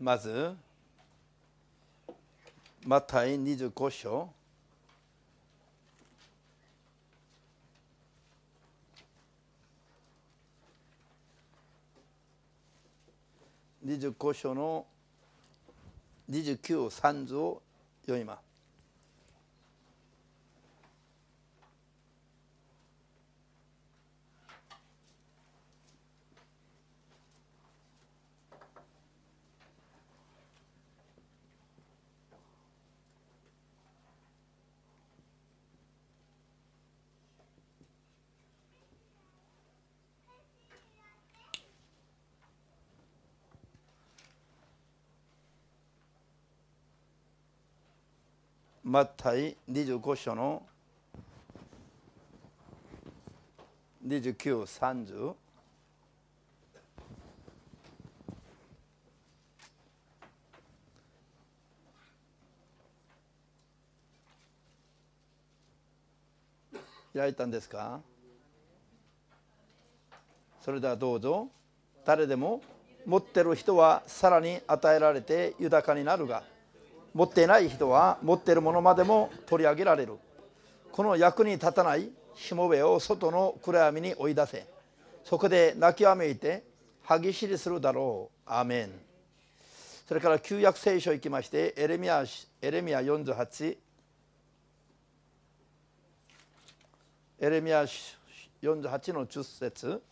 まずマタイ25章25章の29、30を読みます。マッタイ25章の2930開いたんですかそれではどうぞ誰でも持ってる人はさらに与えられて豊かになるが持っていない人は持っているものまでも取り上げられるこの役に立たないしもべを外の暗闇に追い出せそこで泣きわめいて歯ぎしりするだろうアメンそれから旧約聖書行きましてエレミアエレミア48エレミア48の10節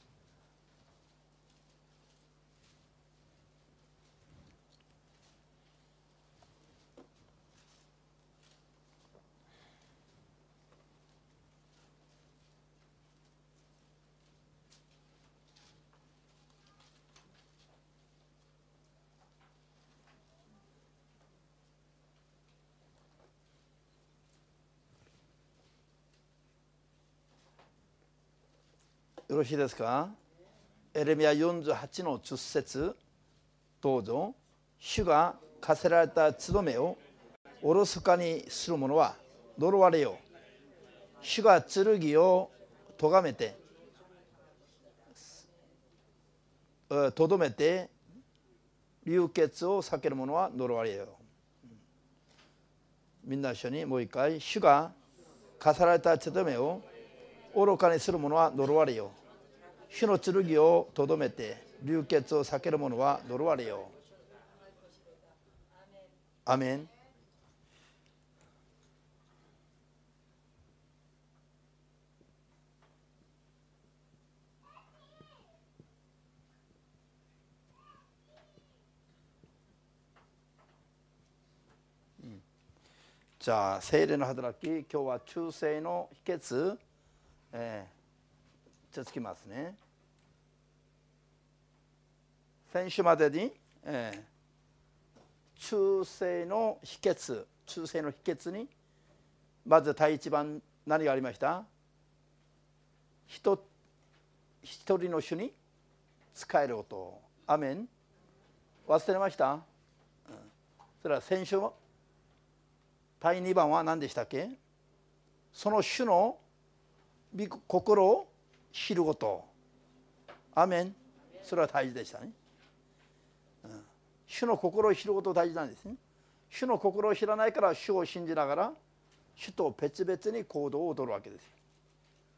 よろしいですかエレミア48の10節どうぞ主が課せられたつどめをおろそかにする者は呪われよ主が剣をとがめてとどめて流血を避ける者は呪われよみんな一緒にもう一回主が課されたつどめを愚かにする者は呪われよ火の剣をとどめて流血を避ける者は呪われようアメンじゃあ精霊の働き今日は中性の秘訣、えー、じゃあつきますね先週までに、えー、中性の秘訣中性の秘訣にまず第一番何がありました一人の主に使えることアメン忘れました、うん、それは先週第二番は何でしたっけその主の心を知ることアメンそれは大事でしたね、うん、主の心を知ること大事なんですね主の心を知らないから主を信じながら主と別々に行動を踊るわけです、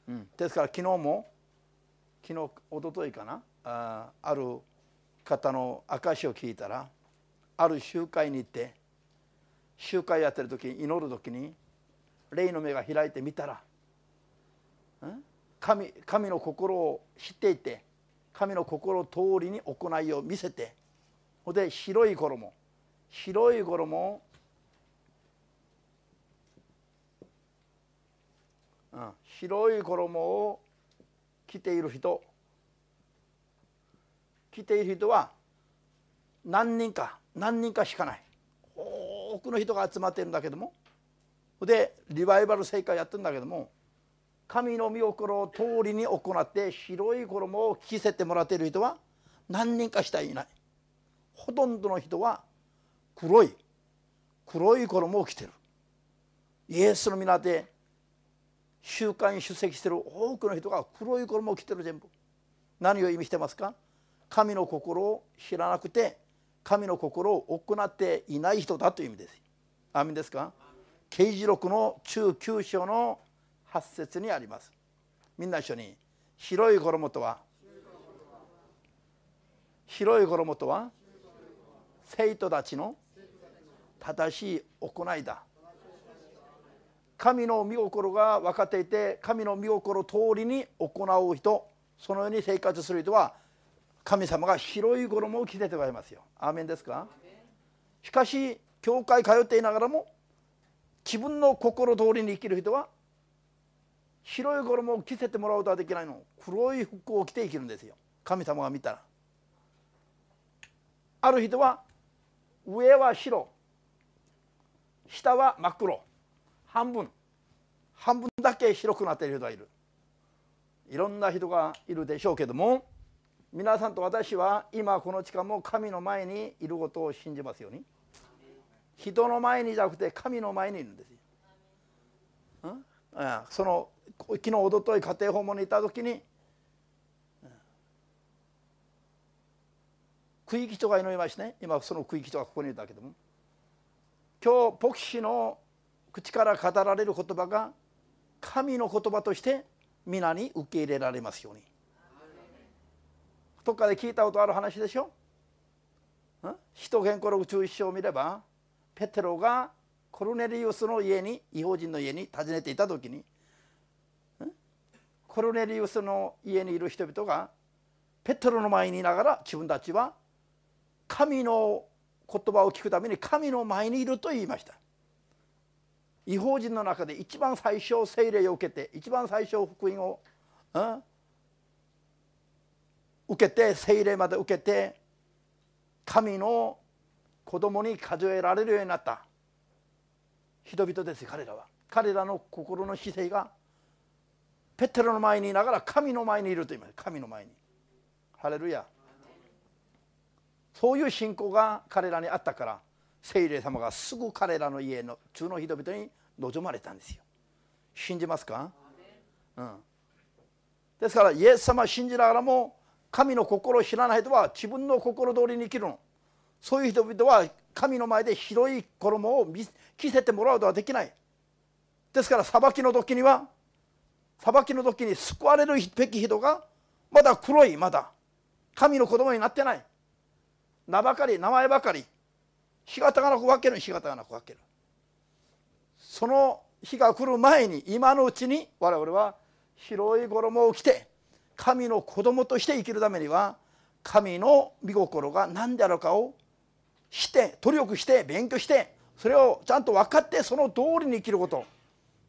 うん、ですから昨日も昨日おとといかなあある方の証を聞いたらある集会に行って集会やってる時に祈る時に霊の目が開いてみたら、うん神神の心を知っていて神の心通りに行いを見せてほで白い衣白い衣を、うん、白い衣を着ている人着ている人は何人か何人かしかない多くの人が集まっているんだけどもでリバイバル聖会やってるんだけども神の御心を通りに行って白い衣を着せてもらっている人は何人かしかいないほとんどの人は黒い黒い衣を着てるイエスの皆で集会に出席している多くの人が黒い衣を着てる全部何を意味してますか神の心を知らなくて神の心を行っていない人だという意味です。アですか刑事録の中9章の8節にありますみんな一緒に広い衣とは広い衣とは生徒たちの正しい行いだ神の御心が分かっていて神の御心通りに行う人そのように生活する人は神様が広い衣を着せておられますよ。アーメンですかしかし教会通っていながらも自分の心通りに生きる人は白い衣を着せてもらうことはできないの黒い服を着て生きるんですよ神様が見たらある人は上は白下は真っ黒半分半分だけ白くなっている人がいるいろんな人がいるでしょうけども皆さんと私は今この時間も神の前にいることを信じますように人の前にじゃなくて神の前にいるんですよ、うん、その昨日おととい家庭訪問にいた時に区域長が祈りましてね今その区域長がここにいるだけども今日牧師の口から語られる言葉が神の言葉として皆に受け入れられますようにどっかで聞いたことある話でしょ使徒言行録中一章を見ればペテロがコルネリウスの家に異邦人の家に訪ねていた時にコロネリウスの家にいる人々がペトロの前にいながら自分たちは神の言葉を聞くために神の前にいると言いました違法人の中で一番最初聖霊を受けて一番最初福音を、うん、受けて聖霊まで受けて神の子供に数えられるようになった人々です彼らは彼らの心の姿勢がペテロの前にいながら神の前にいると言います神の前にハレルヤそういう信仰が彼らにあったから聖霊様がすぐ彼らの家の中の人々に望まれたんですよ信じますか、うん、ですからイエス様信じながらも神の心を知らない人は自分の心通りに生きるのそういう人々は神の前で広い衣を着せてもらうことはできないですから裁きの時には裁きの時に救われるべき人がまだ黒いまだ神の子供になってない名ばかり名前ばかり日がたがなく分ける日がたがなく分けるその日が来る前に今のうちに我々は広い衣を着て神の子供として生きるためには神の御心が何であるかをして努力して勉強してそれをちゃんと分かってその通りに生きること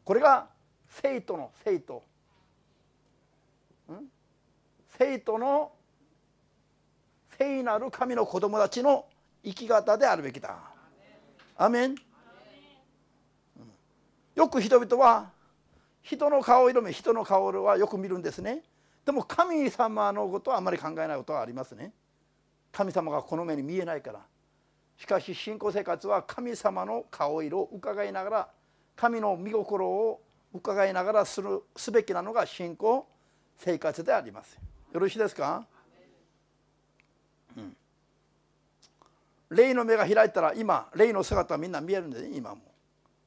これが生徒の生徒生徒の聖なる神の子供たちの生き方であるべきだアメンよく人々は人の顔色目人の顔色はよく見るんですねでも神様のことはあまり考えないことはありますね神様がこの目に見えないからしかし信仰生活は神様の顔色を伺いながら神の御心を伺いながらするすべきなのが信仰生活でありますよろしいですか、うん、霊の目が開いたら今霊の姿はみんな見えるんでね今も、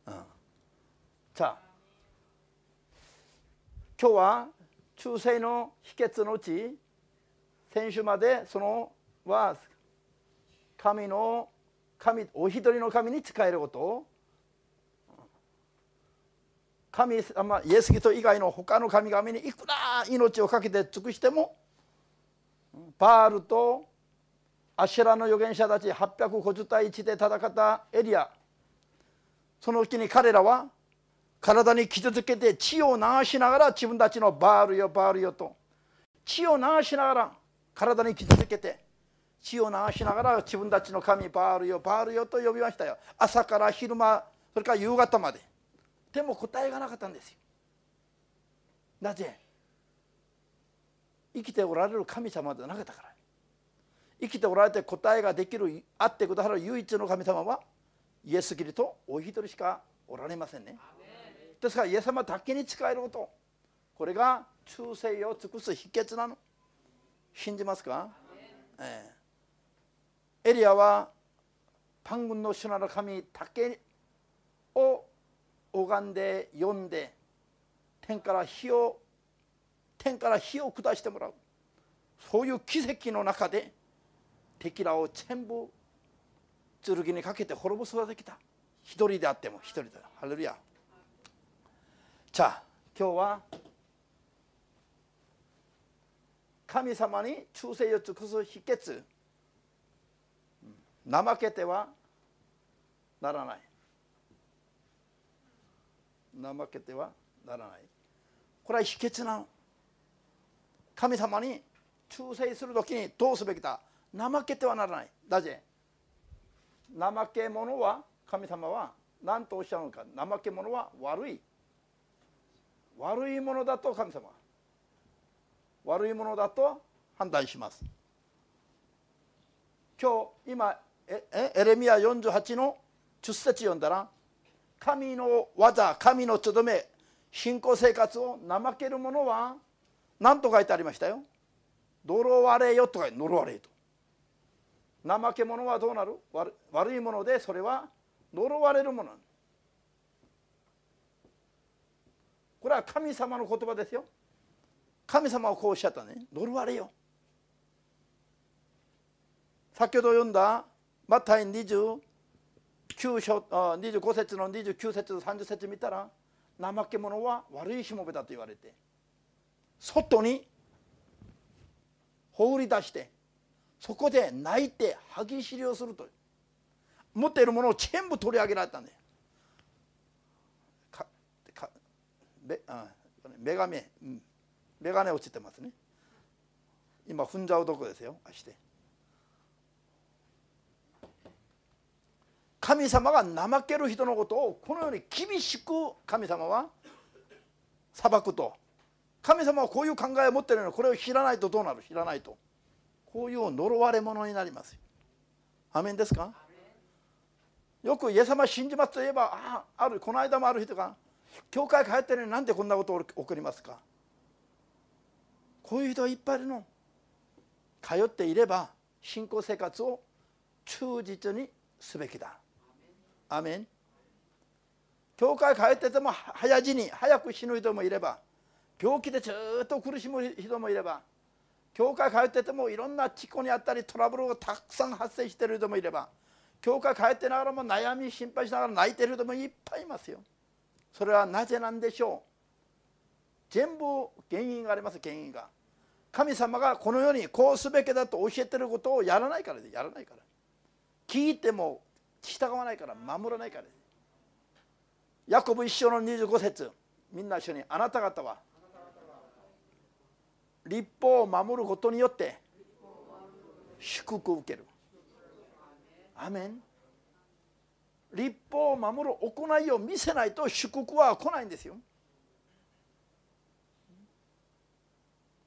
うん、さあ今日は忠誠の秘訣のうち先週までそのは神の神お一人の神に仕えること神様イエス・キリスト以外の他の神々にいくら命を懸けて尽くしてもパールとアシェラの預言者たち850対1で戦ったエリアそのうちに彼らは体に傷つけて血を流しながら自分たちのバールよバールよと血を流しながら体に傷つけて血を流しながら自分たちの神バールよバールよと呼びましたよ朝から昼間それから夕方まででも答えがなかったんですよなぜ生きておられる神様ではなかったから生きておられて答えができるあってくださる唯一の神様はイエス・キリとお一人しかおられませんねですからイエス様だけに仕えることこれが忠誠を尽くす秘訣なの信じますか、ええ、エリアはパン軍の主なる神だけを拝んで読んで天から火を天から火を下してもらうそういう奇跡の中で敵らを全部剣にかけて滅ぼすことができた一人であっても一人でハレルヤじゃあ今日は神様に忠誠を尽くす秘訣怠けてはならない怠けてはならないこれは秘訣なの神様に忠誠する時にどうすべきだ怠けてはならないだぜ怠け者は神様は何とおっしゃるのか怠け者は悪い悪いものだと神様悪いものだと判断します今日今エレミア48の10節読んだら神の技神のとどめ信仰生活を怠ける者は何と書いてありましたよ呪われよとか呪われよと怠け者はどうなる悪いものでそれは呪われるものこれは神様の言葉ですよ神様はこうおっしゃったね呪われよ先ほど読んだマタイ2 9章25節の29節30節見たら怠け者は悪いしもべだと言われて外に放り出してそこで泣いて歯ぎしりをすると持っているものを全部取り上げられたんよ。かかべあ眼鏡眼鏡落ちてますね今踏んじゃうとこですよして。神様が怠ける人のことをこのように厳しく神様は裁くと神様はこういう考えを持ってるのにこれを知らないとどうなる知らないとこういう呪われ者になりますアメンですかよくイエス様信じますといえばあああるこの間もある人が教会帰ってるのになんでこんなことを送りますかこういう人はいっぱいいるの通っていれば信仰生活を忠実にすべきだアメン教会通ってても早死に早く死ぬ人もいれば病気でずっと苦しむ人もいれば教会通っててもいろんな事故にあったりトラブルがたくさん発生してる人もいれば教会通ってながらも悩み心配しながら泣いてる人もいっぱいいますよそれはなぜなんでしょう全部原因があります原因が神様がこの世にこうすべきだと教えてることをやらないからでやらないから聞いても従わないから守らないからですヤコブ一章の25節みんな一緒にあなた方は立法を守ることによって祝福を受けるアメン立法を守る行いを見せないと祝福は来ないんですよ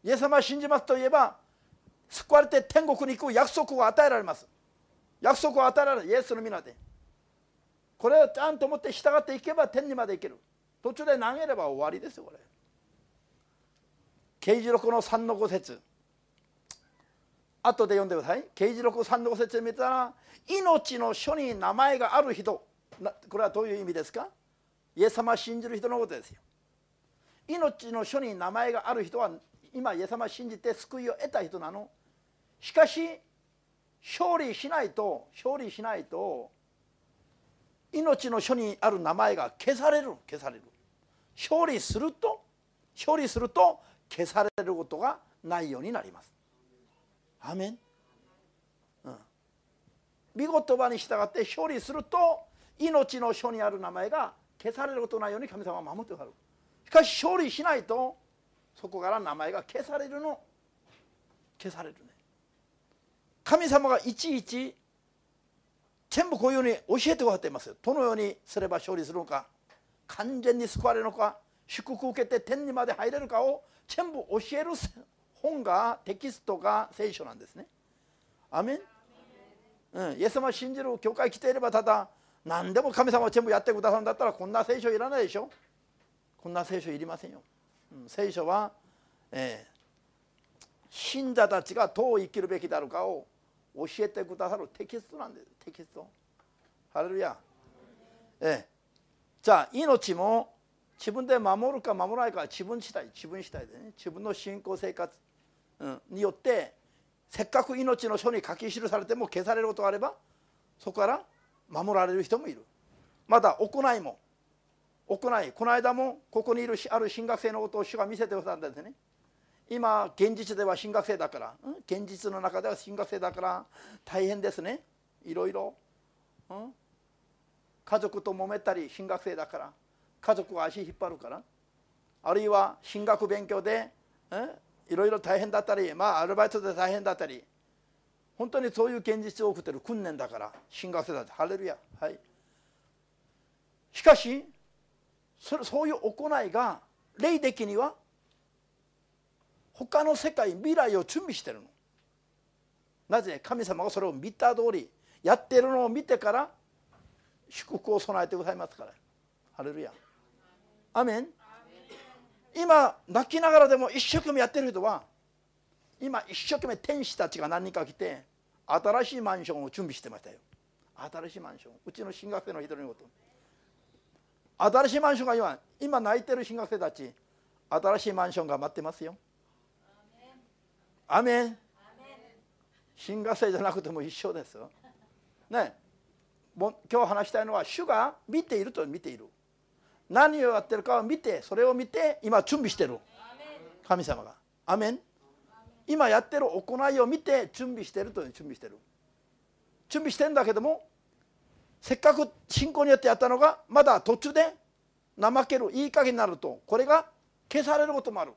イエス様信じますといえば救われて天国に行く約束を与えられます約束を与えられるイエスの皆でこれをちゃんと持って従っていけば天にまで行ける途中で投げれば終わりですよこれ刑事録の3の5節後で読んでください刑事録3の5節で見たら命の書に名前がある人これはどういう意味ですかイエス様信じる人のことですよ命の書に名前がある人は今イエス様信じて救いを得た人なのしかし勝利しないと勝利しないと命の書にある名前が消される消される勝利すると勝利すると消されることがないようになりますアメン、うん、見言葉に従って勝利すると命の書にある名前が消されることないように神様は守ってはるしかし勝利しないとそこから名前が消されるの消されるね神様がいちいち全部こういうように教えてくださっていますどのようにすれば勝利するのか完全に救われるのか祝福を受けて天にまで入れるかを全部教える本がテキストが聖書なんですね。アメンうん、イエス様を信じる教会来ていればただ何でも神様を全部やってくださるんだったらこんな聖書いらないでしょこんな聖書いりませんよ、うん、聖書は、えー、信者たちがどう生きるべきだあるかを教えてくださるテキストなんですテキストハレルヤええじゃあ命も自分で守るか守らないかは自分次第自分次第でね自分の信仰生活、うん、によってせっかく命の書に書き記されても消されることがあればそこから守られる人もいるまた行いも行いこの間もここにいるある進学生のことを主が見せてくださったんですね今現実では進学生だから現実の中では進学生だから大変ですねいろいろ、うん、家族と揉めたり進学生だから家族が足引っ張るからあるいは進学勉強で、うん、いろいろ大変だったりまあアルバイトで大変だったり本当にそういう現実を送ってる訓練だから進学生だってハレルヤはいしかしそれそういう行いが霊的には他の世界未来を準備してるのなぜ神様がそれを見た通りやってるのを見てから祝福を備えてございますからハレルヤアメン今泣きながらでも一生懸命やってる人は今一生懸命天使たちが何人か来て新しいマンションを準備してましたよ新しいマンションうちの進学生の一人のこと新しいマンションが今今泣いてる進学生たち新しいマンションが待ってますよアメン新合成じゃなくても一緒ですよ。ね今日話したいのは主が見ていると見ている何をやってるかを見てそれを見て今準備してる神様が。アメン今やってる行いを見て準備してると準備してる準備してんだけどもせっかく信仰によってやったのがまだ途中で怠けるいい加減になるとこれが消されることもある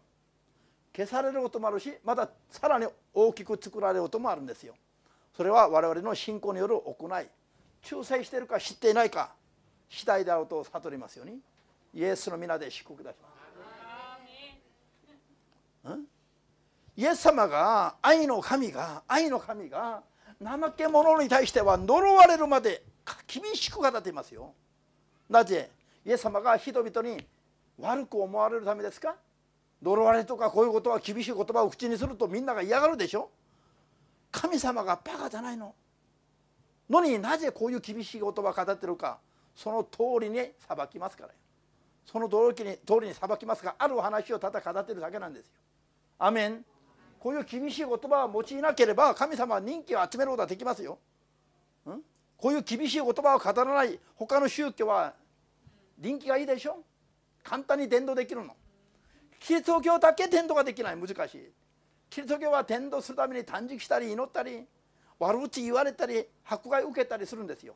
消されることもあるしまたさらに大きく作られることもあるんですよ。それは我々の信仰による行い忠誠しているか知っていないか次第であると悟りますようにイエスの皆で祝福いたします。イエス様が愛の神が愛の神が怠け者に対しては呪われるまで厳しく語っていますよ。なぜイエス様が人々に悪く思われるためですか呪われとかこういうことは厳しい言葉を口にするとみんなが嫌がるでしょ神様がバカじゃないののになぜこういう厳しい言葉を語ってるかその通りに裁きますからその通りに通りに裁きますがある話をただ語ってるだけなんですよ。アメンこういう厳しい言葉を用いなければ神様は人気を集めることはできますよ。うんこういう厳しい言葉を語らない他の宗教は人気がいいでしょ簡単に伝道できるの。キリスト教だけ伝道ができない難しいキリスト教は伝道するために断食したり祈ったり悪口言われたり迫害受けたりするんですよ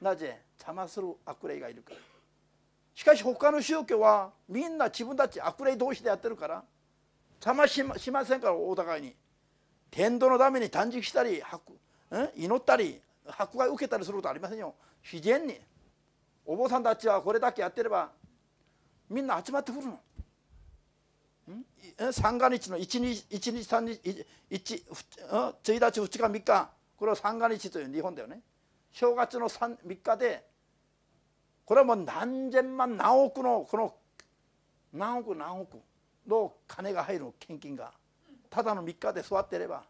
なぜ邪魔する悪霊がいるからしかし他の宗教はみんな自分たち悪霊同士でやってるから邪魔しませんからお互いに天道のために断食したり祈ったり迫害受けたりすることありませんよ自然にお坊さんたちはこれだけやってればみんな集まってくるの三が日の1日1日3日 1, 1, 1日2日3日これは三が日という日本だよね正月の 3, 3日でこれはもう何千万何億のこの何億何億の金が入る献金がただの3日で座っていれば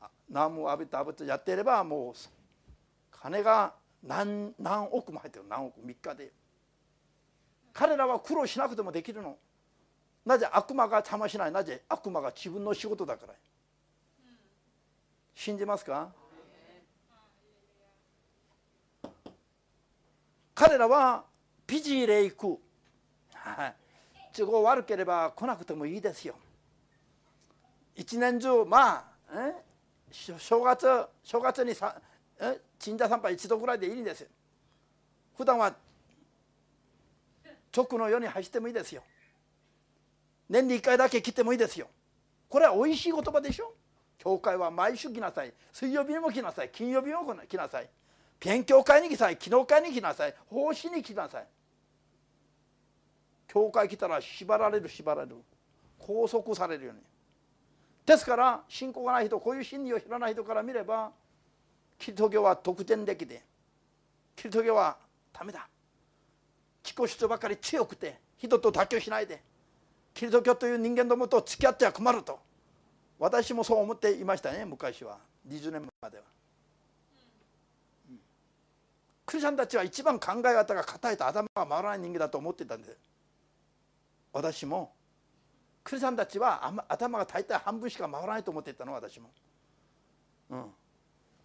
あ無阿あ陀とやっていればもう金が何何億も入ってる何億3日で彼らは苦労しなくてもできるのなぜ悪魔が邪魔しないなぜ悪魔が自分の仕事だから信じますか彼らは美ジーへ行く、はい、都合悪ければ来なくてもいいですよ一年中まあ正月正月にさ神社参拝一度ぐらいでいいんです普段は直の世に走ってもいいですよ年に1回だけ来てもいいですよこれはおいしい言葉でしょ教会は毎週来なさい水曜日にも来なさい金曜日にも来なさい勉強会に来なさい機能会に来なさい奉仕に来なさい教会来たら縛られる縛られる拘束されるよねですから信仰がない人こういう真理を知らない人から見ればキリスト教は得点できてキリスト教はダメだ自己主張ばかり強くて人と妥協しないでキリスト教という人間どもと付き合っては困ると私もそう思っていましたね昔は20年までは、うん、クリスチャンたちは一番考え方が硬いと頭が回らない人間だと思っていたんです私もクリスチャンたちは頭が大体半分しか回らないと思っていたの私も、うん、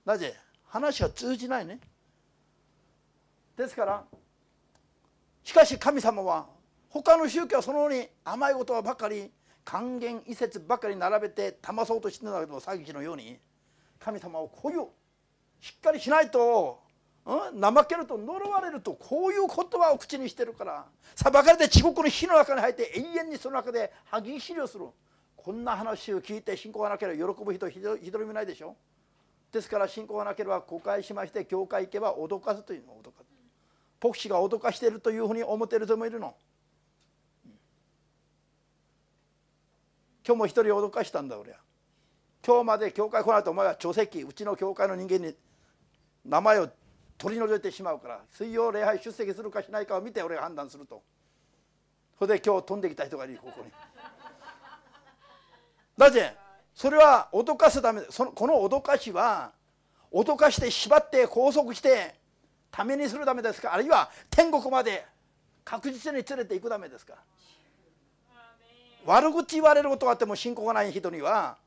なぜ話は通じないねですからしかし神様は他の宗教はそのように甘い言葉ばかり還元移設ばかり並べて騙そうとしてるんだけども詐欺師のように神様をこういうしっかりしないと、うん、怠けると呪われるとこういう言葉を口にしてるから裁かれて地獄の火の中に入って永遠にその中で歯ぎしりをするこんな話を聞いて信仰がなければ喜ぶ人ひどひどりもないでしょですから信仰がなければ誤解しまして教会行けば脅かすというのを脅かす牧師が脅かしているというふうに思っている人もいるの。今日も一人脅かしたんだ俺は今日まで教会来ないとお前は著籍うちの教会の人間に名前を取り除いてしまうから水曜礼拝出席するかしないかを見て俺が判断するとそれで今日飛んできた人がいるここになぜそれは脅かすためそのこの脅かしは脅かして縛って拘束してためにするためですかあるいは天国まで確実に連れていくためですか悪口言われることがあっても信仰がない人には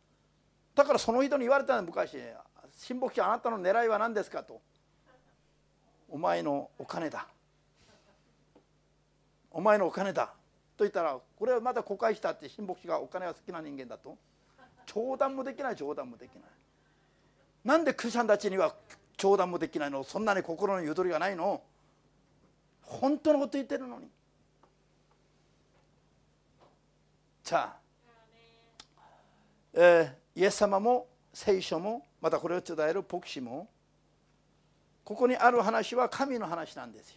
だからその人に言われたの昔「親睦者あなたの狙いは何ですか?」と「お前のお金だ」「お前のお金だ」と言ったらこれはまだ誤解したって親睦者がお金が好きな人間だと冗談もできない冗談もできないなんでクリスチャンたちには冗談もできないのそんなに心のゆとりがないの本当のこと言ってるのに。자에예사마様세이書もまたこれを伝える牧師もここにある話は神の話なんですよ。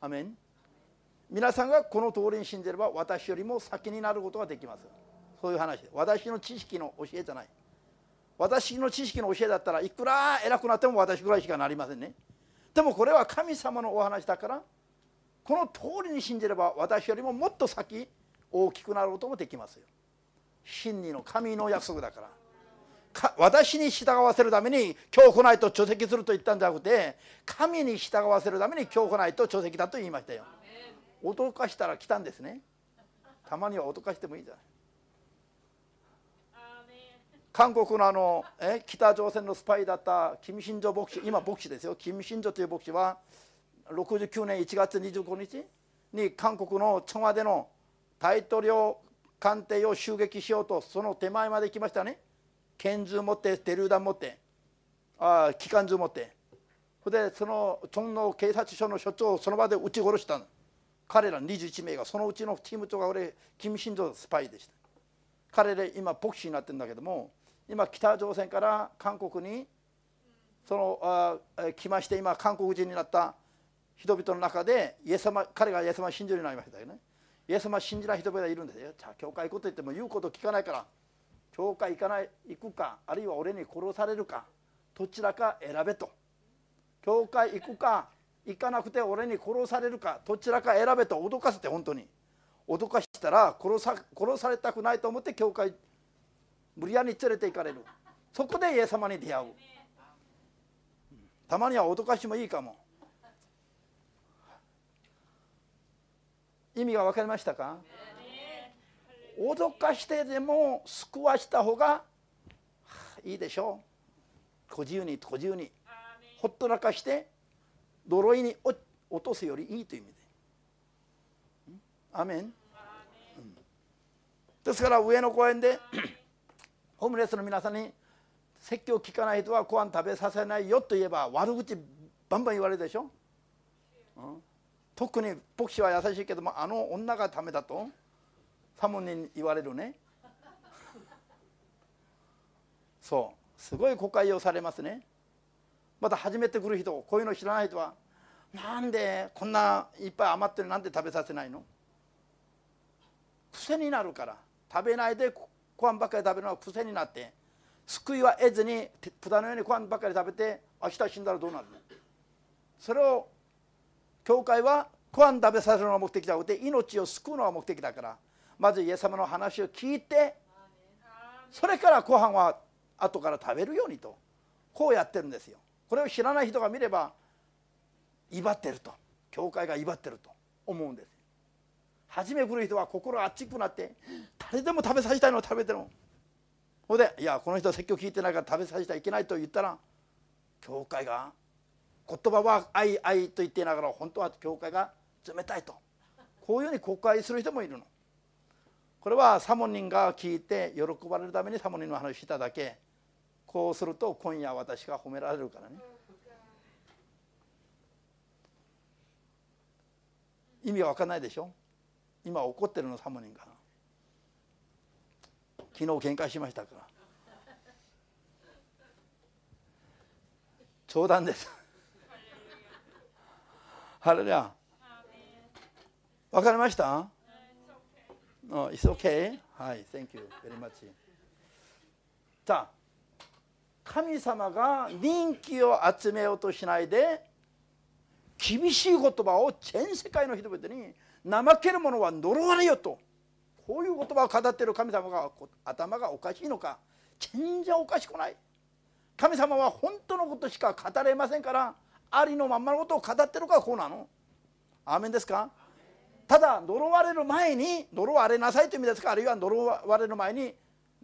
アメン皆さんがこの通りに信じれば私よりも先になることができます。そういう話私の知識の教えじゃない。私の知識の教えだったらいくら偉くなっても私ぐらいしかなりませんね。でもこれは神様のお話だからこの通りに信じれば私よりももっと先大きくなることもできますよ真理の神の約束だから私に従わせるために今日来ないと除籍すると言ったんじゃなくて神に従わせるために今日来ないと除籍だと言いましたよ脅かしたら来たんですねたまには脅かしてもいいじゃない韓国のあのえ北朝鮮のスパイだったキム・シンジョ牧師今牧師ですよキム・シンジョという牧師は69年1月25日に韓国の청와での大統領官邸を襲撃しようとその手前まで来ましたね拳銃持って手榴弾持ってあ機関銃持ってそれでそのチンの警察署の署長をその場で撃ち殺したの彼ら21名がそのうちのチーム長が俺キム・シンジスパイでした彼ら今ボクシーになってるんだけども今北朝鮮から韓国にそのあ来まして今韓国人になった人々の中でイエス様彼がイエス様信者になりましたよねイエス様信じない人々がいるんですよじゃあ教会行くと言っても言うこと聞かないから教会行かない行くかあるいは俺に殺されるかどちらか選べと教会行くか行かなくて俺に殺されるかどちらか選べと脅かせて本当に脅かしたら殺さ殺されたくないと思って教会無理やり連れて行かれるそこでイエス様に出会うたまには脅かしもいいかも意味が分かりましたか脅かしてでも救わした方がいいでしょう小自由にご自由にほっとらかして呪いに落とすよりいいという意味でアメン、うん、ですから上の公園で ホームレスの皆さんに説教聞かない人はご飯食べさせないよと言えば悪口バンバン言われるでしょ、うん特に牧師は優しいけどもあの女がダメだとサモに言われるね そうすごい誤解をされますねまた初めて来る人こういうの知らない人はなんでこんないっぱい余ってるなんで食べさせないの癖になるから食べないでご飯ばっかり食べるのは癖になって救いは得ずに豚のようにご飯ばっかり食べて明日死んだらどうなるのそれを教会はご飯食べさせるのが目的じゃなくて命を救うのが目的だからまずイエス様の話を聞いてそれからご飯は後から食べるようにとこうやってるんですよこれを知らない人が見れば威張ってると教会が威張ってると思うんです初め来る人は心あっちくなって誰でも食べさせたいのを食べてるのほんで「いやこの人説教聞いてないから食べさせちゃいけない」と言ったら教会が言葉は愛愛と言っていながら本当は教会が冷たいとこういうふうに告白する人もいるのこれはサモニンが聞いて喜ばれるためにサモニンの話しただけこうすると今夜私が褒められるからね意味が分かんないでしょ今怒ってるのサモニンが昨日喧嘩しましたから冗談ですハレルヤわかりました No, it's okay. はい、Thank you very much. さあ、神様が人気を集めようとしないで、厳しい言葉を全世界の人々に怠ける者は呪われよと、こういう言葉を語っている神様が頭がおかしいのか、全然おかしくない。神様は本当のことしか語れませんから、ありのまんまのことを語ってるからこうなのアーメンですかただ呪われる前に呪われなさいという意味ですかあるいは呪われる前に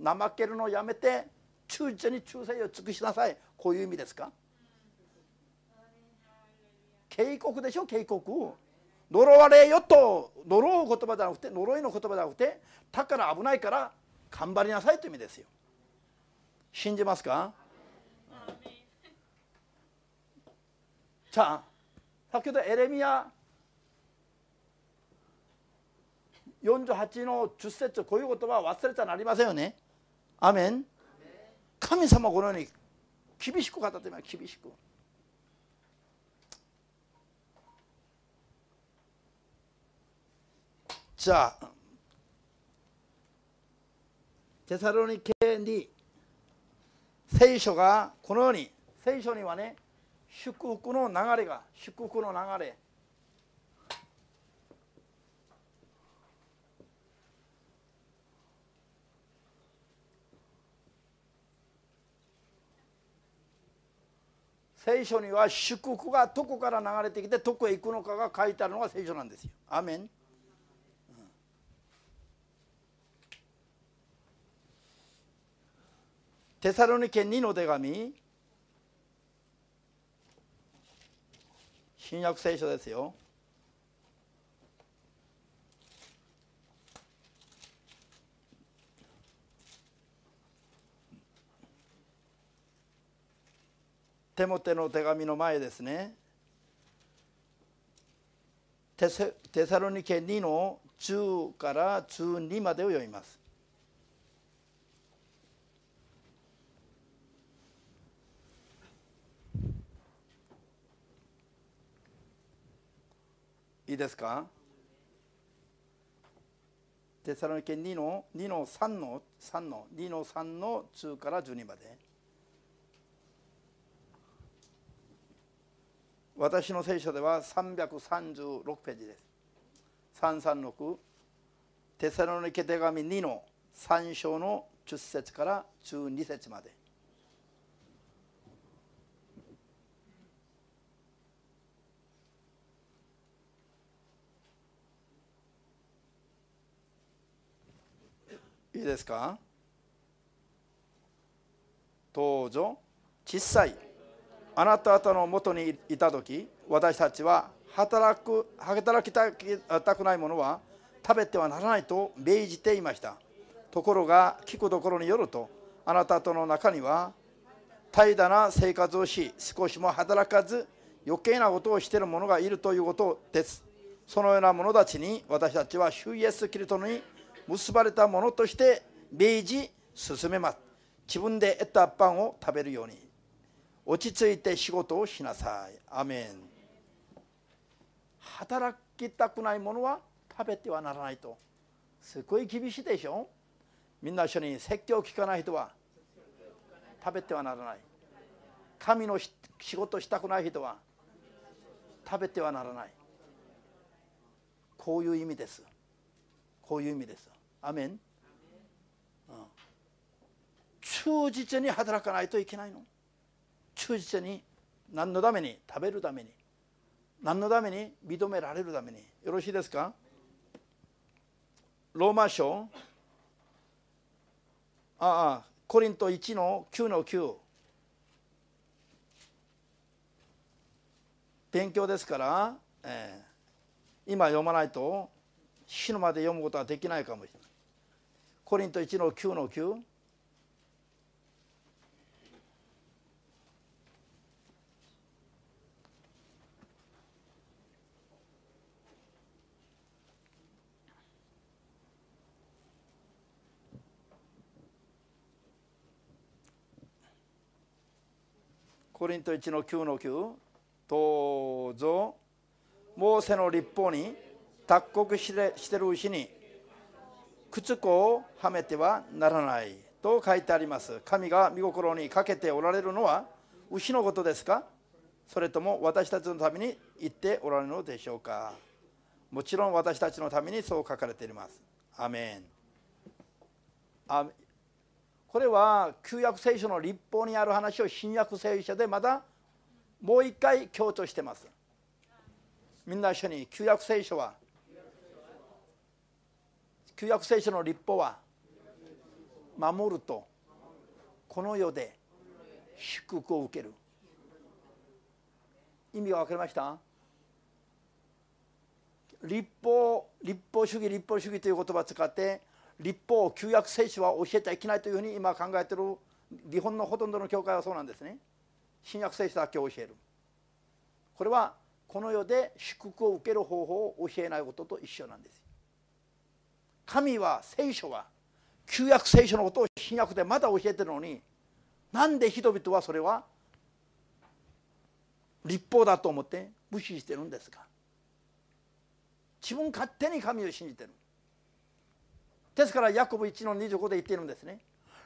怠けるのをやめて忠実に忠誠を尽くしなさいこういう意味ですか警告でしょ警告呪われよと呪う言葉じゃなくて呪いの言葉じゃなくてだから危ないから頑張りなさいという意味ですよ信じますか자先ほどエレミア48の10節こういう言葉は忘れちゃなりませんよね。アメン神様このように厳しく語ってみます厳しく。じゃあ、テサロニケに聖書がこのように聖書にはね祝福の流れが祝福の流れ聖書には祝福がどこから流れてきてどこへ行くのかが書いてあるのが聖書なんですよ。アメン、ん、テサロニケ2の手紙新約聖書ですよテモテの手紙の前ですねテサロニケ2の中から中2までを読みますいいですかテサロニケ2の2の3の3の2の3の中から12まで私の聖書では336ページです336テサロニケ手紙2の3章の10節から12節までいいですか当女小さいあなた方のもとにいた時私たちは働く働きたくないものは食べてはならないと命じていましたところが聞くところによるとあなたとの中には怠惰な生活をし少しも働かず余計なことをしている者がいるということですそのような者たちに私たちは主イエス・キリストに結ばれたものとして明治進めます自分で得たパンを食べるように落ち着いて仕事をしなさいアメン働きたくないものは食べてはならないとすごい厳しいでしょみんな一緒に説教を聞かない人は食べてはならない神の仕事したくない人は食べてはならないこういう意味ですこういう意味ですアメン、うん、忠実に働かないといけないの忠実に何のために食べるために何のために認められるためによろしいですかローマ書ああコリント1の9の9勉強ですから、えー、今読まないと死ぬまで読むことはできないかもしれない。コリント1の9の9。コリント1の9の9どうぞモーセの立法に脱穀してしてる牛に靴子をはめてはならないと書いてあります神が見心にかけておられるのは牛のことですかそれとも私たちのために言っておられるのでしょうかもちろん私たちのためにそう書かれていますアメンあこれは旧約聖書の立法にある話を新約聖書でまたもう一回強調してますみんな一緒に旧約聖書は旧約聖書の立法は守るとこの世で祝福を受ける意味が分かりました立法立法主義立法主義という言葉を使って立法旧約聖書は教えちゃいけないというふうに今考えてる日本のほとんどの教会はそうなんですね新約聖書だけ教えるこれはこの世で祝福を受ける方法を教えないことと一緒なんです神は聖書は旧約聖書のことを新約でまだ教えてるのになんで人々はそれは立法だと思って無視してるんですか自分勝手に神を信じてるですからヤコブ1の25で言っているんですね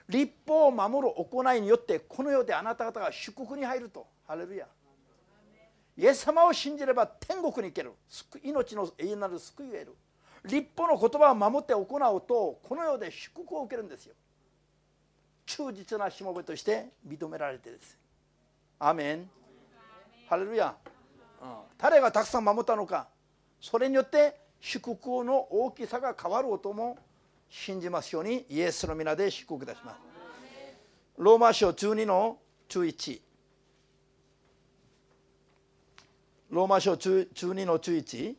立法を守る行いによってこの世であなた方が祝福に入るとハレルヤイエス様を信じれば天国に行ける命の永遠なる救いを得る立法の言葉を守って行うとこの世で祝福を受けるんですよ忠実なしもべとして認められてですアメンハレルヤ、うん、誰がたくさん守ったのかそれによって祝福の大きさが変わる音も信じますようにイエスの皆で祝福いたしますローマ書12の11ローマ書12の11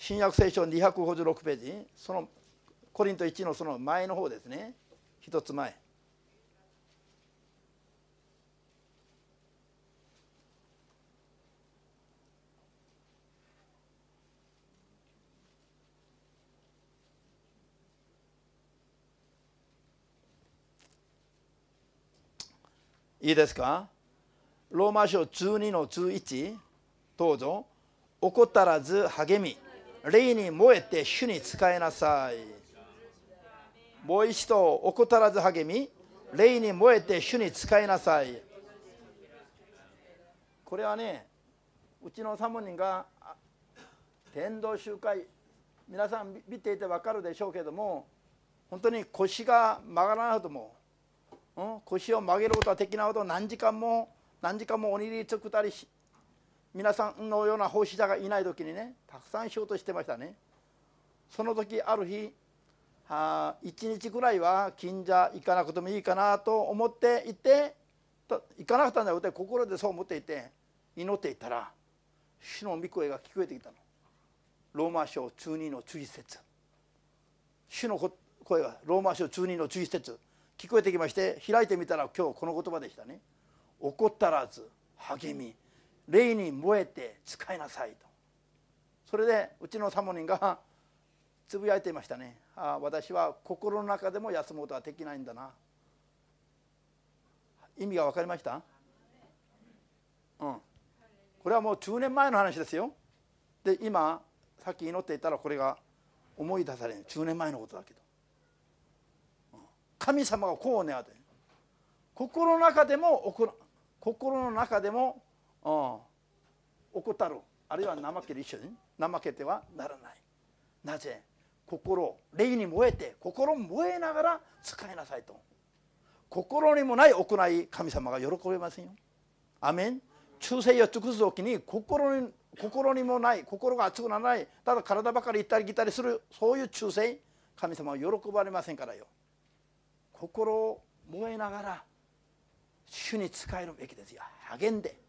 新約聖書256ページそのコリント1のその前の方ですね一つ前いいですかローマ書12の11どうぞ怒ったらず励み霊に燃えて主に使えなさいもう一度怠らず励み霊に燃えて主に使えなさいこれはねうちのサモ人が天道集会皆さん見ていて分かるでしょうけども本当に腰が曲がらないほども、うん、腰を曲げることはできないほど何時間も何時間もおにぎり作ったりし皆さんのような奉仕者がいない時にねたくさん仕事してましたねその時ある日あ1日ぐらいは近所行かなくてもいいかなと思っていて行かなかったんだよって心でそう思っていて祈っていたら主の御声が聞こえてきたのローマ書中二の注意節主の声がローマ書中二の注意節聞こえてきまして開いてみたら今日この言葉でしたね怒ったらず励み、霊に燃えて使いなさいとそれでうちのサモリンが つぶやいていましたね「ああ私は心の中でも休むことはできないんだな」意味が分かりましたうんこれはもう10年前の話ですよで今さっき祈っていたらこれが思い出される10年前のことだけど、うん、神様がこうねあて心の中でも心の中でも怠るあるいは怠ける一緒に怠けてはならないなぜ心霊に燃えて心燃えながら使いなさいと心にもない行い神様が喜びませんよアメン忠誠を尽くす時に心に心にもない心が熱くならないただ体ばかり行ったり来たりするそういう忠誠神様は喜ばれませんからよ心を燃えながら主に仕えるべきですよ励んで。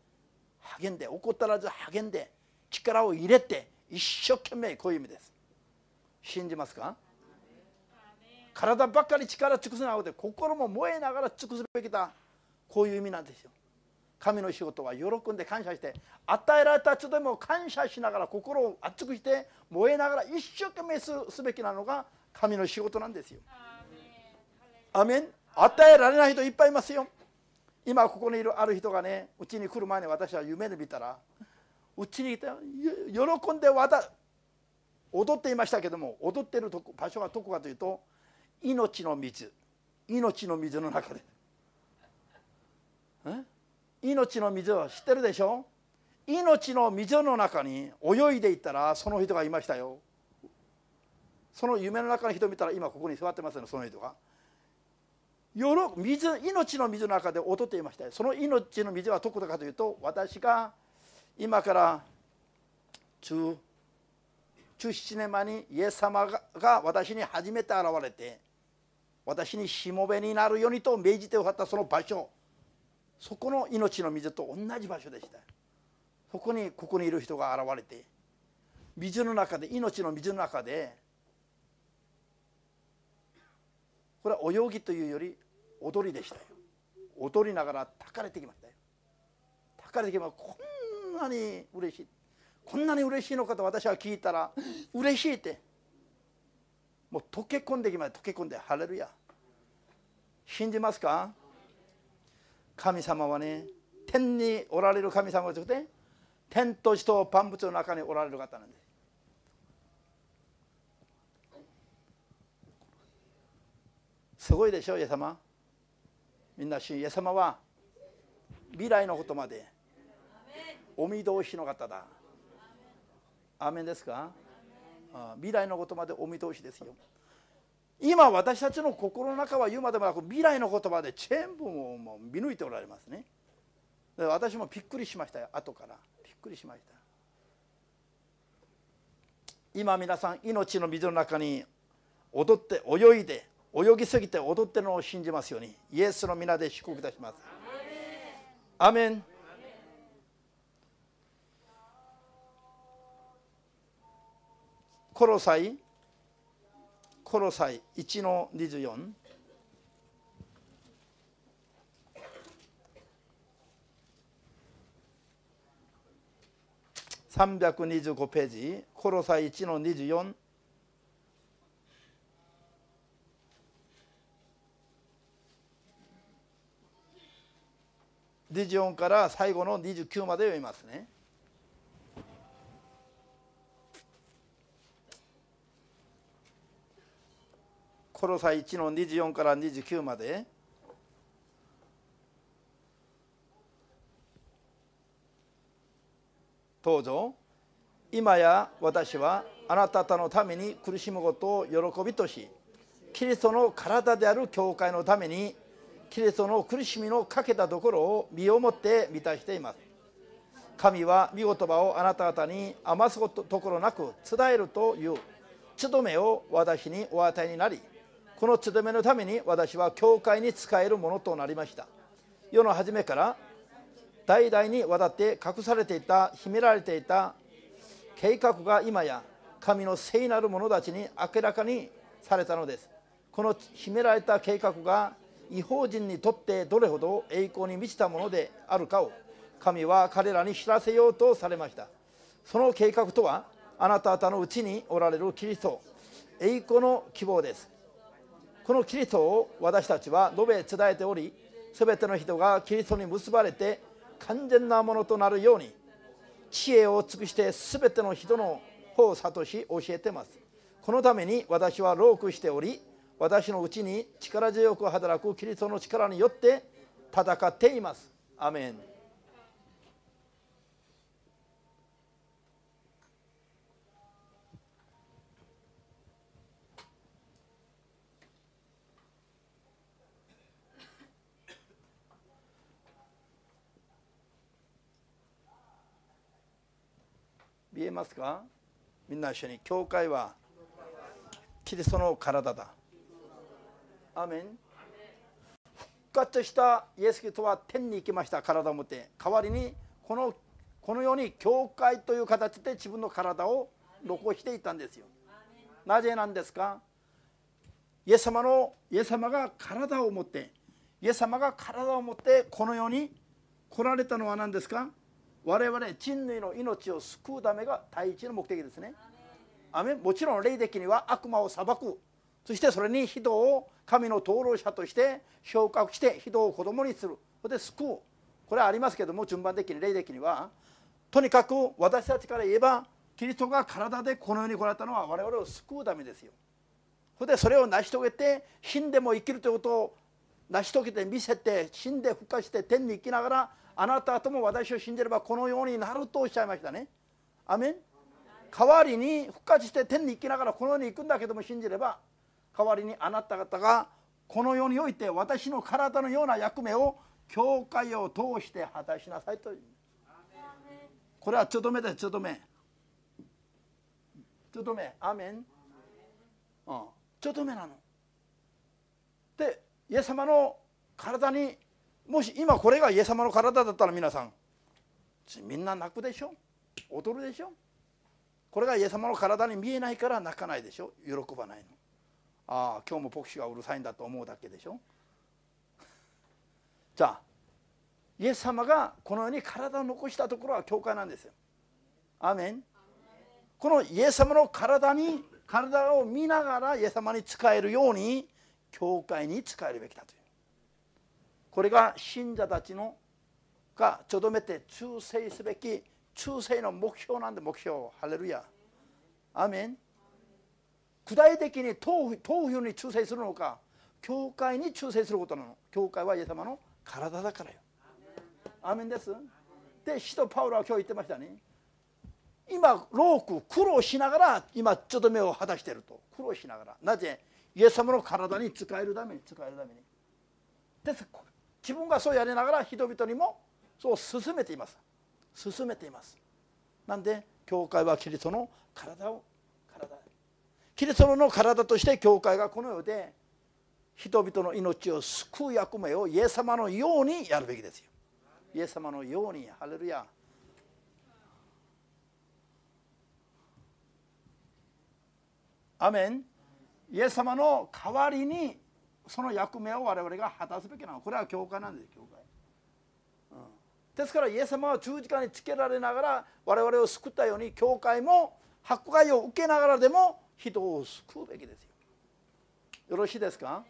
励んでたらず励んで力を入れて一生懸命こういう意味です信じますか体ばっかり力尽くすなので心も燃えながら尽くすべきだこういう意味なんですよ神の仕事は喜んで感謝して与えられた人でも感謝しながら心を熱くして燃えながら一生懸命すべきなのが神の仕事なんですよアメン与えられない人いっぱいいますよ今ここにいるある人がねうちに来る前に私は夢で見たらうちにいた喜んで踊っていましたけども踊ってるとこ場所がどこかというと命の水命の水の中で命の水を知ってるでしょ命の水の中に泳いでいったらその人がいましたよその夢の中の人見たら今ここに座ってますねその人が。水命の水の中で劣っていましたその命の水はどこだかというと私が今から17年前にイエス様が私に初めて現れて私にしもべになるようにと命じておったその場所そこの命の水と同じ場所でしたそこにここにいる人が現れて水の中で命の水の中でこれは泳ぎというより踊りでしたよ踊りながらたかれてきましたよたかれてきまこんなに嬉しいこんなに嬉しいのかと私は聞いたら嬉しいってもう溶け込んできました溶け込んで晴れるや信じますか神様はね天におられる神様じゃなくて天と地と万物の中におられる方なんですすごいでしょイエス様みんなしイエス様は未来のことまでお見通しの方だアメンですかあ未来のことまでお見通しですよ今私たちの心の中は言うまでもなく未来の言葉で全部もう見抜いておられますね私もびっくりしましたよ後からびっくりしました今皆さん命の水の中に踊って泳いで泳ぎすぎて踊ってるのを信じますようにイエスの皆で祝福いたしますアメンコロサイコロサイ1の24三百二十五ページ、コロサイ一の二十四。24から最後の29まで読みますね。コロサイ1の24から29まで。どうぞ今や私はあなた方のために苦しむことを喜びとしキリストの体である教会のためにキリストの苦しみのかけたところを身をもって満たしています神は御言葉をあなた方に余すこところなく伝えるという務めを私にお与えになりこの務めのために私は教会に仕えるものとなりました世の初めから代々にわたって隠されていた秘められていた計画が今や神の聖なる者たちに明らかにされたのですこの秘められた計画が違法人にとってどれほど栄光に満ちたものであるかを神は彼らに知らせようとされましたその計画とはあなた方のうちにおられるキリスト栄光の希望ですこのキリストを私たちは述べ伝えており全ての人がキリストに結ばれて完全なものとなるように知恵を尽くして全ての人の方を諭し教えてますこのために私は労苦しており私のうちに力強く働くキリストの力によって戦っています。アメン見えますかみんな一緒に教会はキリストの体だアメン復活したイエス・キリストは天に行きました体を持って代わりにこのこのように教会という形で自分の体を残していたんですよなぜなんですかイエス様のイエス様が体を持ってイエス様が体を持ってこの世に来られたのは何ですか我々人類の命を救うためが第一の目的ですねアメもちろん霊的には悪魔を裁くそしてそれに非道を神の登録者として昇格して非道を子供にするそれで救うこれはありますけども順番的に霊的にはとにかく私たちから言えばキリストが体でこの世に来られたのは我々を救うためですよ。それでそれを成し遂げて死んでも生きるということを成し遂げて見せて死んで復活して天に生きながらあなたとも私を信じればこのようになるとおっしゃいましたね。アメン代わりに復活して天に行きながらこの世に行くんだけども信じれば代わりにあなた方がこの世において私の体のような役目を教会を通して果たしなさいというこれはちょっとめですちょっとめちょっとめアメンうん、ちょっとめなの。でイエス様の体にもし今これがイエス様の体だったら皆さんみんな泣くでしょ踊るでしょこれがイエス様の体に見えないから泣かないでしょ喜ばないの。ああ今日も牧師がうるさいんだと思うだけでしょ じゃあイエス様がこのように体を残したところは教会なんですよアメンこのイエス様の体に体を見ながらイエス様に使えるように教会に使えるべきだというこれが信者たちのがとどめて忠誠すべき忠誠の目標なんで目標ハレルヤアメン具体的にどうに忠誠するのか教会に忠誠することなの教会はイエス様の体だからよアめメンですで使徒パウロは今日言ってましたね今ローク苦労しながら今ちょっと目を果たしてると苦労しながらなぜイエス様の体に使えるために使えるためにです自分がそうやりながら人々にもそう進めています進めていますなんで教会はキリストの体をキリストの体として教会がこの世で人々の命を救う役目をイエス様のようにやるべきですよ。イエス様のようにハレルヤ。アメンイエス様の代わりにその役目を我々が果たすべきなのこれは教会なんです教会、うん、ですからイエス様は十字架につけられながら我々を救ったように教会も迫害を受けながらでも人を救うべきですよよろしいですか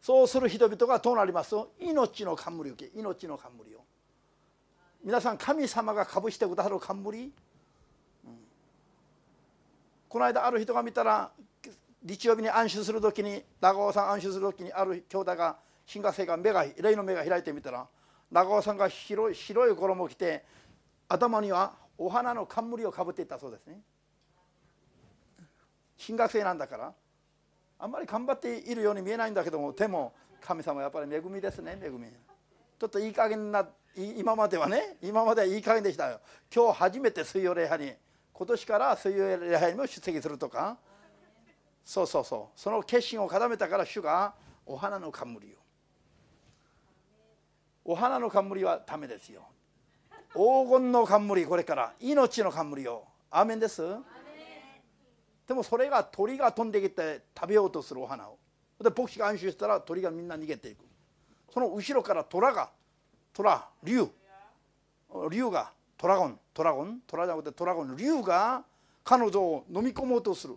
そうする人々がどうなりますと命の冠を受け命の冠を皆さん神様がかぶしてくださる冠、うん、この間ある人が見たら日曜日に安心する時に長尾さん安心する時にある兄弟が新学生が目が例の目が開いてみたら長尾さんが白い白い衣を着て頭にはお花の冠をかぶっていったそうですね。進学生なんだからあんまり頑張っているように見えないんだけどもでも神様やっぱり恵みですね恵みちょっといい加減な今まではね今まではいい加減でしたよ今日初めて水曜礼拝に今年から水曜礼拝にも出席するとかそうそうそうその決心を固めたから主がお花の冠をお花の冠はダメですよ黄金の冠これから命の冠をアーメンですでもそれが鳥が飛んできて食べようとするお花をで牧師が安心したら鳥がみんな逃げていくその後ろから虎が虎竜竜がトラゴントラゴン虎じゃなくてトラゴン竜が彼女を飲み込もうとする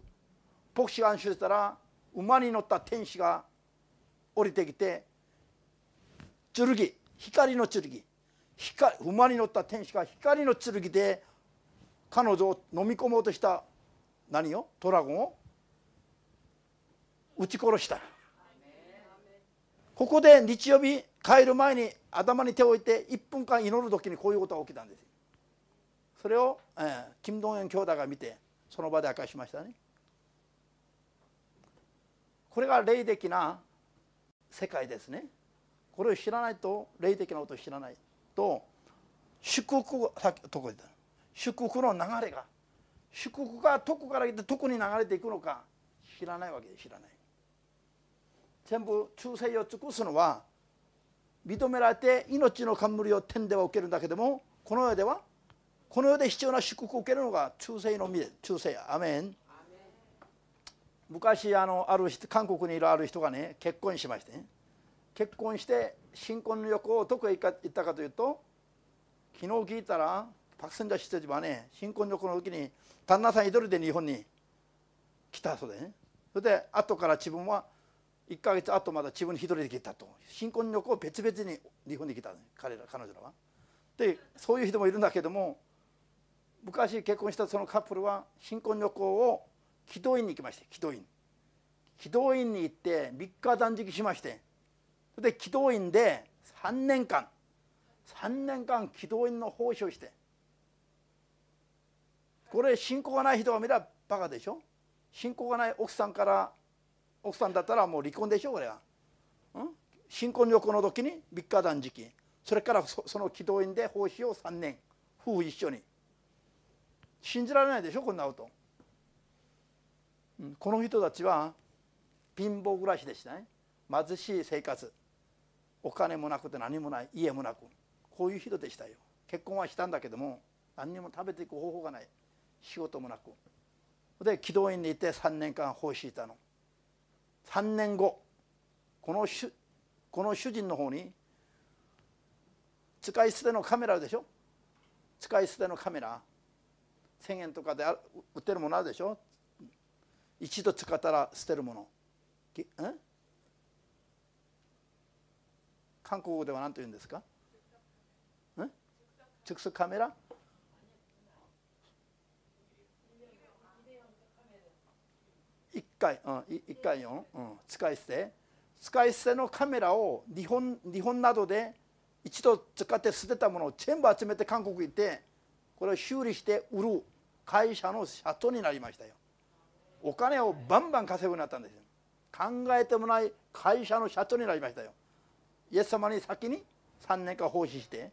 牧師が安心したら馬に乗った天使が降りてきて剣光の剣光馬に乗った天使が光の剣で彼女を飲み込もうとした何をトラゴンを撃ち殺したここで日曜日帰る前に頭に手を置いて1分間祈る時にこういうことが起きたんですそれを、えー、金ドンヨン兄弟が見てその場で明かしましたねこれが霊的な世界ですねこれを知らないと霊的なことを知らないと祝福さっきとこ言った祝福の流れが祝福がどこからってこに流れていくのか知らないわけで知らない全部忠誠を尽くすのは認められて命の冠を天では受けるんだけどもこの世ではこの世で必要な祝福を受けるのが忠誠のみで忠誠アメン昔あのある韓国にいるある人がね結婚しましてね結婚して新婚の旅行をどこへ行ったかというと昨日聞いたらパク・センジャー氏たはね新婚旅行の時に旦那さん一人で日本に来たそうでねそれで後から自分は1か月後まだ自分一人で来たと新婚旅行別々に日本に来た、ね、彼ら彼女らは。でそういう人もいるんだけども昔結婚したそのカップルは新婚旅行を祈祷院に行きまして祈祷院祈祷院に行って3日断食しましてそれで祈祷院で3年間3年間祈祷院の奉仕をしてこれ信仰がない人が見たらバカでしょ信仰がない奥さんから奥さんだったらもう離婚でしょこれは、うん、新婚旅行の時に三日断食それからその祈祷院で奉仕を3年夫婦一緒に信じられないでしょこんなこと、うん、この人たちは貧乏暮らしでしたね貧しい生活お金もなくて何もない家もなくこういう人でしたよ結婚はしたんだけども何にも食べていく方法がない仕事もなくで機動院にいて3年間奉仕いたの3年後この主この主人の方に使い捨てのカメラでしょ使い捨てのカメラ1,000円とかで売ってるものあるでしょ一度使ったら捨てるもの韓国語では何と言うんですか蓄積カメラ回、うん、1回うん、使い捨て使い捨てのカメラを日本日本などで一度使って捨てたものを全部集めて韓国行ってこれを修理して売る会社の社長になりましたよお金をバンバン稼ぐようになったんですよ考えてもない会社の社長になりましたよイエス様に先に3年間奉仕して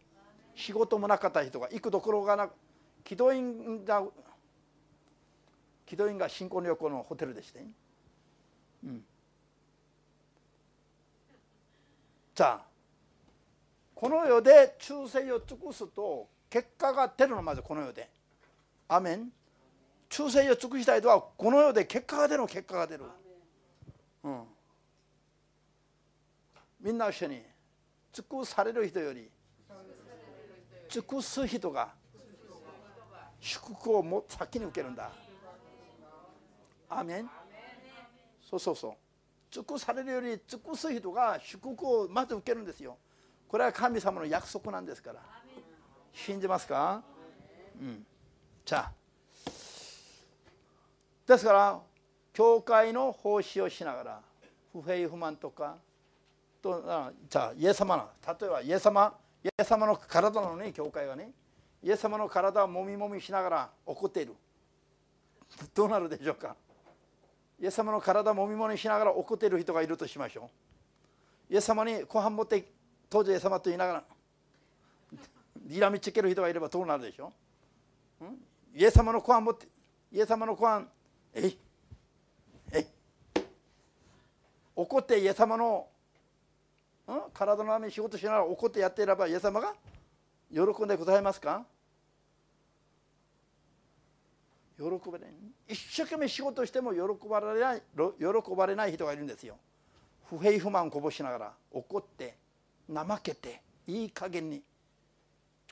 仕事もなかった人が行くところがなく軌道員が祈祷院が新婚旅行のホテルでして、うん、じゃあこの世で忠誠を尽くすと結果が出るのまずこの世でアメン忠誠を尽くしたいとはこの世で結果が出る結果が出る、うん、みんな一緒に尽くされる人より尽くす人が祝福をも先に受けるんだ。アメンそうそうそう尽くされるより尽くす人が祝福をまず受けるんですよこれは神様の約束なんですから信じますかうんじゃあですから教会の奉仕をしながら不平不満とかとあじゃあイエス様の例えばイエス様イエス様の体なのね教会がねイエス様の体をもみもみしながら怒っているどうなるでしょうかイエス様の体もみ物にしながら怒っている人がいるとしましょうイエス様にご飯持って当時イエス様と言いながら睨みつける人がいればどうなるでしょう、イエス様のご飯持ってイエス様のご飯えいえい怒ってイエス様の、うん、体の雨めに仕事しながら怒ってやっていればイエス様が喜んでございますか喜ばれない一生懸命仕事しても喜ばれない喜ばれない人がいるんですよ不平不満をこぼしながら怒って怠けていい加減に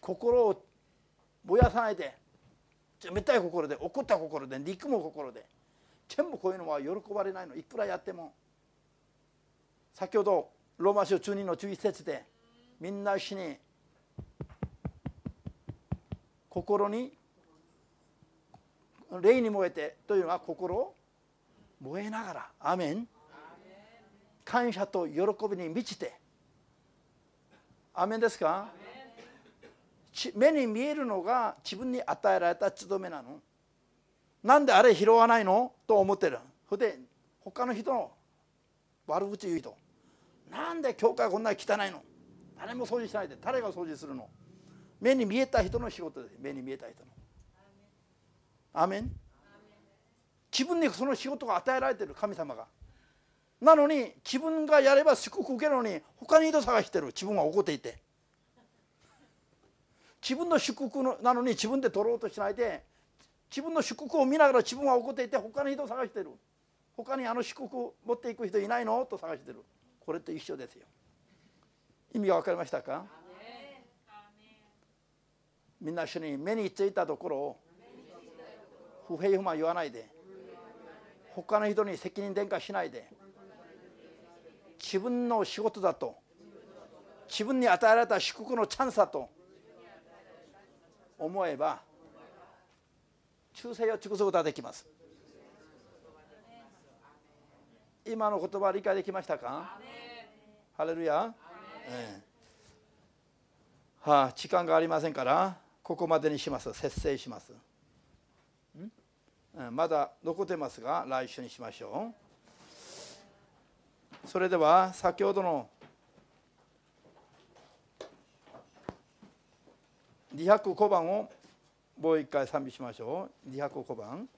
心を燃やさないで冷たい心で怒った心で憎む心で全部こういうのは喜ばれないのいくらやっても先ほどローマ書中2の注意節でみんな死に心に霊に燃えてというのは心燃えながらアメン感謝と喜びに満ちてアメンですか目に見えるのが自分に与えられた務めなのなんであれ拾わないのと思ってるそれで他の人の悪口言う人なんで教会こんなに汚いの誰も掃除しないで誰が掃除するの目に見えた人の仕事です目に見えた人のアメン自分にその仕事が与えられてる神様がなのに自分がやれば祝福受けるのに他に人探してる自分は怒っていて自分の祝福のなのに自分で取ろうとしないで自分の祝福を見ながら自分は怒っていて他に人探してる他にあの祝福を持っていく人いないのと探してるこれと一緒ですよ意味が分かりましたかみんな一緒に目についたところを不平不満言わないで他の人に責任転嫁しないで自分の仕事だと自分に与えられた祝福のチャンスだと思えば忠誠を尽くすことができます今の言葉理解できましたかハレルヤ、ええ、はあ、時間がありませんからここまでにします節制します。まだ残ってますが来週にしましょうそれでは先ほどの205番をもう一回賛美しましょう205番。